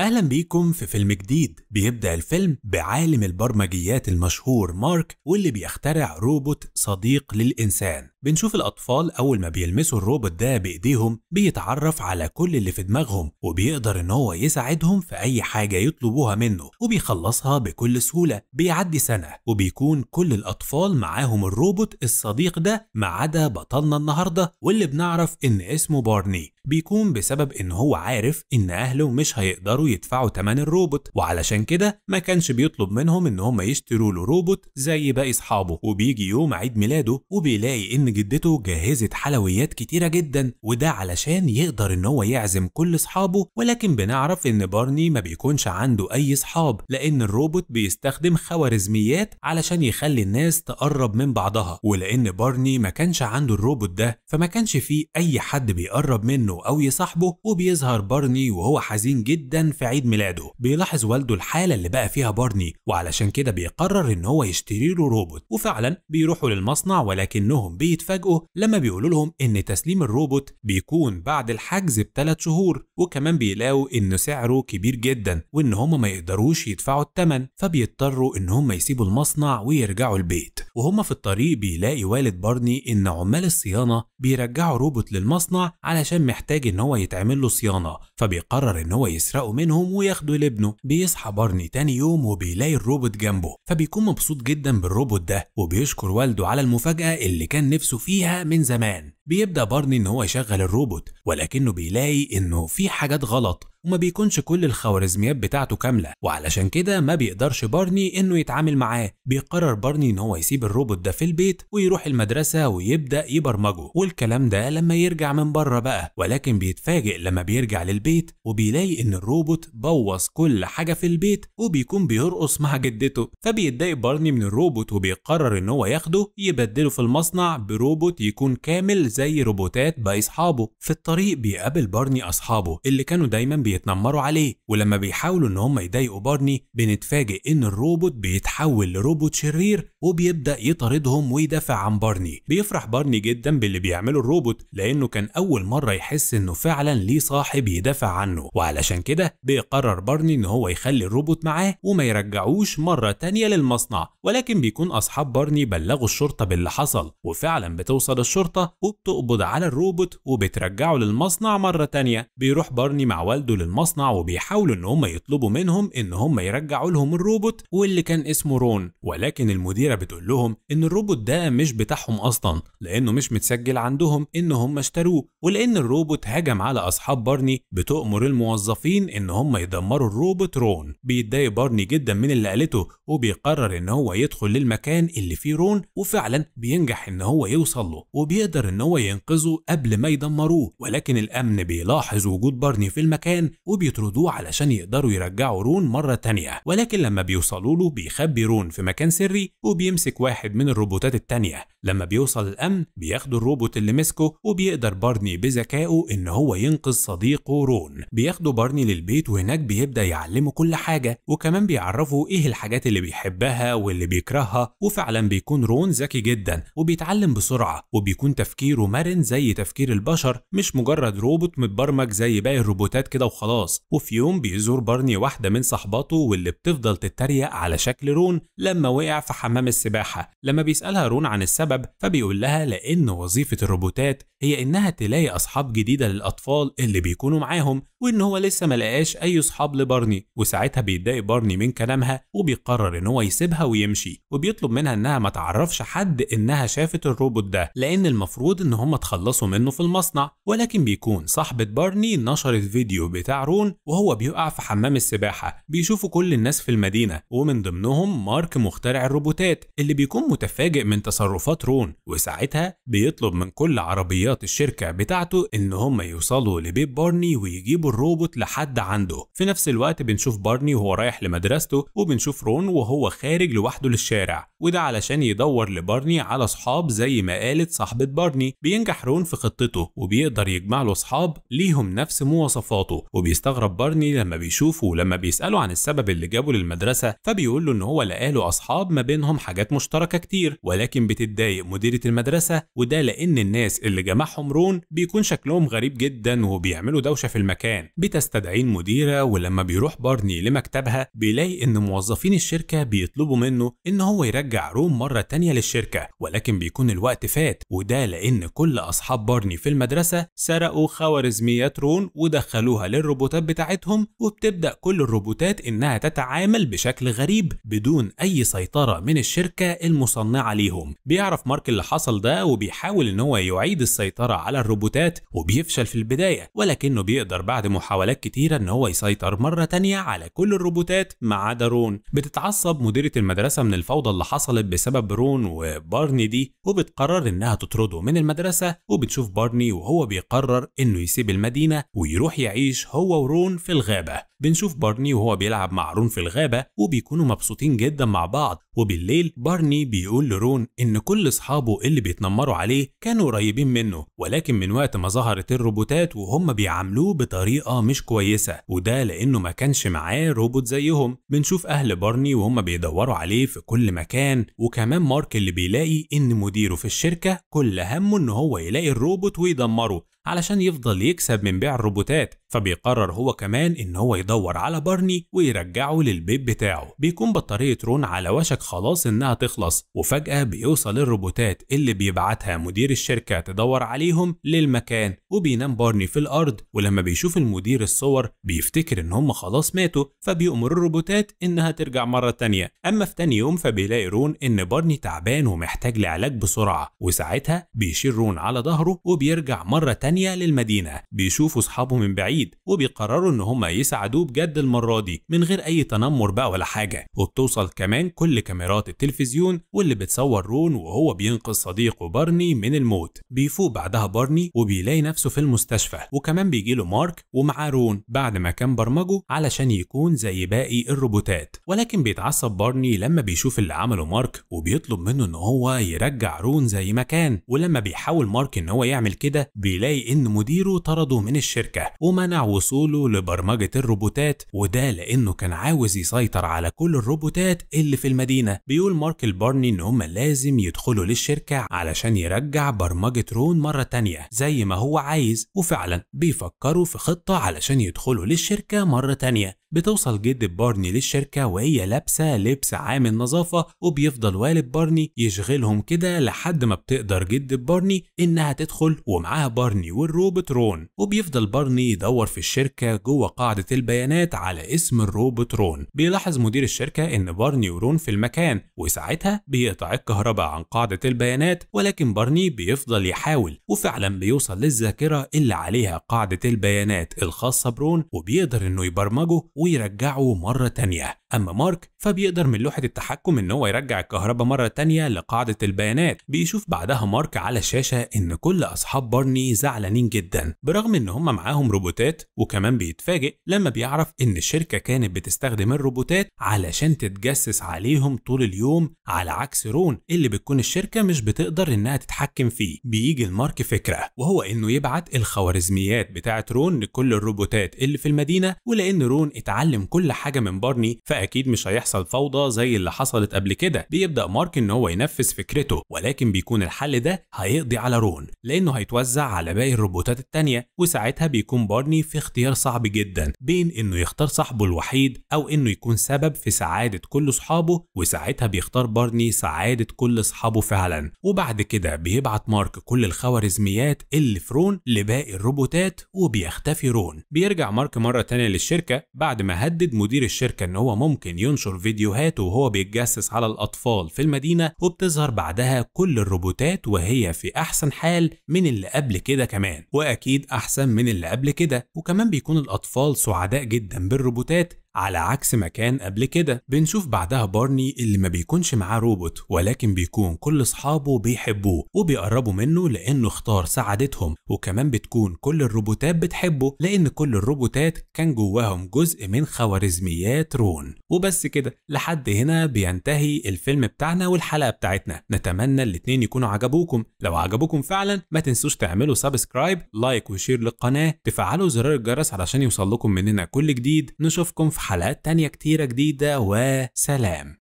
اهلا بيكم في فيلم جديد بيبدا الفيلم بعالم البرمجيات المشهور مارك واللي بيخترع روبوت صديق للانسان بنشوف الأطفال أول ما بيلمسوا الروبوت ده بإيديهم بيتعرف على كل اللي في دماغهم وبيقدر إن هو يساعدهم في أي حاجة يطلبوها منه وبيخلصها بكل سهولة بيعدي سنة وبيكون كل الأطفال معاهم الروبوت الصديق ده ما عدا بطلنا النهاردة واللي بنعرف إن اسمه بارني بيكون بسبب إن هو عارف إن أهله مش هيقدروا يدفعوا تمن الروبوت وعلشان كده ما كانش بيطلب منهم إن هم يشتروا له روبوت زي باقي أصحابه وبيجي يوم عيد ميلاده وبيلاقي إن إن جدته جهزت حلويات كتيرة جدا وده علشان يقدر إن هو يعزم كل أصحابه ولكن بنعرف إن بارني ما بيكونش عنده أي أصحاب لأن الروبوت بيستخدم خوارزميات علشان يخلي الناس تقرب من بعضها ولأن بارني ما كانش عنده الروبوت ده فما كانش فيه أي حد بيقرب منه أو يصاحبه وبيظهر بارني وهو حزين جدا في عيد ميلاده بيلاحظ والده الحالة اللي بقى فيها بارني وعلشان كده بيقرر إن هو يشتري له روبوت وفعلا بيروحوا للمصنع ولكنهم بي بيتفاجئوا لما بيقولوا لهم إن تسليم الروبوت بيكون بعد الحجز بثلاث شهور وكمان بيلاقوا إن سعره كبير جدا وإن هم ما يقدروش يدفعوا الثمن فبيضطروا إن هم يسيبوا المصنع ويرجعوا البيت وهم في الطريق بيلاقي والد بارني إن عمال الصيانة بيرجعوا روبوت للمصنع علشان محتاج إن هو يتعمل له صيانة فبيقرر ان هو يسرقه منهم وياخده لابنه بيصحى بارني تاني يوم وبيلاقي الروبوت جنبه فبيكون مبسوط جدا بالروبوت ده وبيشكر والده على المفاجاه اللي كان نفسه فيها من زمان بيبدا بارني ان هو يشغل الروبوت ولكنه بيلاقي انه في حاجات غلط وما بيكونش كل الخوارزميات بتاعته كامله وعلشان كده ما بيقدرش بارني انه يتعامل معاه بيقرر بارني ان هو يسيب الروبوت ده في البيت ويروح المدرسه ويبدا يبرمجه والكلام ده لما يرجع من بره بقى ولكن بيتفاجئ لما بيرجع للبيت وبيلاقي ان الروبوت بوظ كل حاجه في البيت وبيكون بيرقص مع جدته فبيتضايق بارني من الروبوت وبيقرر ان هو ياخده يبدله في المصنع بروبوت يكون كامل زي روبوتات باي اصحابه في الطريق بيقابل بارني اصحابه اللي كانوا دايما بي بيتنمروا عليه ولما بيحاولوا ان هم يضايقوا بارني بنتفاجئ ان الروبوت بيتحول لروبوت شرير وبيبدا يطاردهم ويدافع عن بارني بيفرح بارني جدا باللي بيعمله الروبوت لانه كان اول مره يحس انه فعلا ليه صاحب يدافع عنه وعلشان كده بيقرر بارني ان هو يخلي الروبوت معاه وما يرجعوش مره تانيه للمصنع ولكن بيكون اصحاب بارني بلغوا الشرطه باللي حصل وفعلا بتوصل الشرطه وبتقبض على الروبوت وبترجعه للمصنع مره تانيه بيروح بارني مع والده المصنع وبيحاولوا ان هم يطلبوا منهم ان هم يرجعوا لهم الروبوت واللي كان اسمه رون ولكن المديره بتقول لهم ان الروبوت ده مش بتاعهم اصلا لانه مش متسجل عندهم ان هم اشتروه ولان الروبوت هجم على اصحاب بارني بتؤمر الموظفين ان هم يدمروا الروبوت رون بيتضايق بارني جدا من اللي قالته وبيقرر ان هو يدخل للمكان اللي فيه رون وفعلا بينجح ان هو يوصل له وبيقدر ان هو ينقذه قبل ما يدمروه ولكن الامن بيلاحظ وجود بارني في المكان وبيطردوه علشان يقدروا يرجعوا رون مرة تانية ولكن لما بيوصلوا له بيخبي رون في مكان سري وبيمسك واحد من الروبوتات التانية لما بيوصل الأمن بياخدوا الروبوت اللي مسكه وبيقدر بارني بذكائه إن هو ينقذ صديقه رون بياخدوا بارني للبيت وهناك بيبدأ يعلمه كل حاجة وكمان بيعرفه إيه الحاجات اللي بيحبها واللي بيكرهها وفعلا بيكون رون ذكي جدا وبيتعلم بسرعة وبيكون تفكيره مرن زي تفكير البشر مش مجرد روبوت متبرمج زي باقي الروبوتات كده وخلاص وفي يوم بيزور بارني واحدة من صحباته واللي بتفضل تتريق على شكل رون لما وقع في حمام السباحة لما بيسألها رون عن السبب فبيقول لها لأن وظيفة الروبوتات هي إنها تلاقي أصحاب جديدة للأطفال اللي بيكونوا معاهم وإن هو لسه ملقاش أي صحاب لبارني وساعتها بيتضايق بارني من كلامها وبيقرر إن هو يسيبها ويمشي وبيطلب منها إنها ما تعرفش حد إنها شافت الروبوت ده لأن المفروض إن هم تخلصوا منه في المصنع ولكن بيكون صاحبة بارني نشرت فيديو بتاع رون وهو بيقع في حمام السباحة بيشوفوا كل الناس في المدينة ومن ضمنهم مارك مخترع الروبوتات اللي بيكون متفاجئ من تصرفات رون وساعتها بيطلب من كل عربيات الشركة بتاعته إن هم يوصلوا لبيت بارني ويجيبوا الروبوت لحد عنده في نفس الوقت بنشوف بارني وهو رايح لمدرسته وبنشوف رون وهو خارج لوحده للشارع وده علشان يدور لبارني على صحاب زي ما قالت صاحبة بارني بينجح رون في خطته وبيقدر يجمع له صحاب ليهم نفس مواصفاته وبيستغرب بارني لما بيشوفه ولما بيسأله عن السبب اللي جابه للمدرسة فبيقول له إن هو لقى له أصحاب ما بينهم حاجات مشتركة كتير ولكن بتتضايق مديرة المدرسة وده لأن الناس اللي جمعهم رون بيكون شكلهم غريب جدا وبيعملوا دوشة في المكان بتستدعين مديرة ولما بيروح بارني لمكتبها بيلاقي إن موظفين الشركة بيطلبوا منه إن هو يرجع رون مرة تانية للشركة ولكن بيكون الوقت فات وده لأن كل أصحاب بارني في المدرسة سرقوا خوارزميات رون ودخلوها لل الروبوتات بتاعتهم وبتبدأ كل الروبوتات إنها تتعامل بشكل غريب بدون أي سيطرة من الشركة المصنعة ليهم بيعرف مارك اللي حصل ده وبيحاول إن هو يعيد السيطرة على الروبوتات وبيفشل في البداية ولكنه بيقدر بعد محاولات كتيرة إن هو يسيطر مرة تانية على كل الروبوتات ما عدا رون بتتعصب مديرة المدرسة من الفوضى اللي حصلت بسبب رون وبارني دي وبتقرر إنها تطرده من المدرسة وبتشوف بارني وهو بيقرر إنه يسيب المدينة ويروح يعيش هو ورون في الغابة بنشوف بارني وهو بيلعب مع رون في الغابة وبيكونوا مبسوطين جدا مع بعض وبالليل بارني بيقول لرون إن كل أصحابه اللي بيتنمروا عليه كانوا قريبين منه ولكن من وقت ما ظهرت الروبوتات وهم بيعاملوه بطريقة مش كويسة وده لأنه ما كانش معاه روبوت زيهم بنشوف أهل بارني وهم بيدوروا عليه في كل مكان وكمان مارك اللي بيلاقي إن مديره في الشركة كل همه إن هو يلاقي الروبوت ويدمره علشان يفضل يكسب من بيع الروبوتات فبيقرر هو كمان ان هو يدور على بارني ويرجعه للبيت بتاعه بيكون بطارية رون على وشك خلاص انها تخلص وفجأة بيوصل الروبوتات اللي بيبعتها مدير الشركة تدور عليهم للمكان وبينام بارني في الارض ولما بيشوف المدير الصور بيفتكر ان هم خلاص ماتوا فبيأمر الروبوتات انها ترجع مرة تانية اما في تاني يوم فبيلاقي رون ان بارني تعبان ومحتاج لعلاج بسرعة وساعتها بيشيل رون على ظهره وبيرجع مرة تانية للمدينة بيشوفوا اصحابه من بعيد بعيد وبيقرروا ان هم يسعدوه بجد المره دي من غير اي تنمر بقى ولا حاجه وبتوصل كمان كل كاميرات التلفزيون واللي بتصور رون وهو بينقذ صديقه بارني من الموت بيفوق بعدها بارني وبيلاقي نفسه في المستشفى وكمان بيجي له مارك ومعاه رون بعد ما كان برمجه علشان يكون زي باقي الروبوتات ولكن بيتعصب بارني لما بيشوف اللي عمله مارك وبيطلب منه ان هو يرجع رون زي ما كان ولما بيحاول مارك ان هو يعمل كده بيلاقي ان مديره طرده من الشركه وما مانع وصوله لبرمجة الروبوتات وده لأنه كان عاوز يسيطر على كل الروبوتات اللي في المدينة بيقول مارك البارني إن هما لازم يدخلوا للشركة علشان يرجع برمجة رون مرة تانية زي ما هو عايز وفعلا بيفكروا في خطة علشان يدخلوا للشركة مرة تانية بتوصل جد بارني للشركة وهي لابسة لبس عام النظافة وبيفضل والد بارني يشغلهم كده لحد ما بتقدر جد بارني إنها تدخل ومعاها بارني والروبوت رون وبيفضل بارني يدور في الشركة جوه قاعدة البيانات على اسم الروبوت رون بيلاحظ مدير الشركة إن بارني ورون في المكان وساعتها بيقطع الكهرباء عن قاعدة البيانات ولكن بارني بيفضل يحاول وفعلا بيوصل للذاكرة اللي عليها قاعدة البيانات الخاصة برون وبيقدر إنه يبرمجه ويرجعه مرة تانية أما مارك فبيقدر من لوحة التحكم إن هو يرجع الكهرباء مرة تانية لقاعدة البيانات بيشوف بعدها مارك على الشاشة إن كل أصحاب بارني زعلانين جدا برغم إن هم معاهم روبوتات وكمان بيتفاجئ لما بيعرف إن الشركة كانت بتستخدم الروبوتات علشان تتجسس عليهم طول اليوم على عكس رون اللي بتكون الشركة مش بتقدر إنها تتحكم فيه بيجي المارك فكرة وهو إنه يبعت الخوارزميات بتاعة رون لكل الروبوتات اللي في المدينة ولأن رون يتعلم كل حاجه من بارني فاكيد مش هيحصل فوضى زي اللي حصلت قبل كده بيبدا مارك ان هو ينفذ فكرته ولكن بيكون الحل ده هيقضي على رون لانه هيتوزع على باقي الروبوتات التانيه وساعتها بيكون بارني في اختيار صعب جدا بين انه يختار صاحبه الوحيد او انه يكون سبب في سعاده كل اصحابه وساعتها بيختار بارني سعاده كل اصحابه فعلا وبعد كده بيبعت مارك كل الخوارزميات اللي في رون لباقي الروبوتات وبيختفي رون بيرجع مارك مره تانيه للشركه بعد بعد ما هدد مدير الشركة إن هو ممكن ينشر فيديوهاته وهو بيتجسس على الأطفال في المدينة وبتظهر بعدها كل الروبوتات وهي في أحسن حال من اللي قبل كده كمان وأكيد أحسن من اللي قبل كده وكمان بيكون الأطفال سعداء جدا بالروبوتات على عكس ما كان قبل كده بنشوف بعدها بارني اللي ما بيكونش معاه روبوت ولكن بيكون كل اصحابه بيحبوه وبيقربوا منه لانه اختار سعادتهم وكمان بتكون كل الروبوتات بتحبه لان كل الروبوتات كان جواهم جزء من خوارزميات رون وبس كده لحد هنا بينتهي الفيلم بتاعنا والحلقه بتاعتنا نتمنى الاتنين يكونوا عجبوكم لو عجبوكم فعلا ما تنسوش تعملوا سبسكرايب لايك وشير للقناه تفعلوا زرار الجرس علشان يوصل لكم مننا كل جديد نشوفكم في حلقات تانية كتيرة جديدة وسلام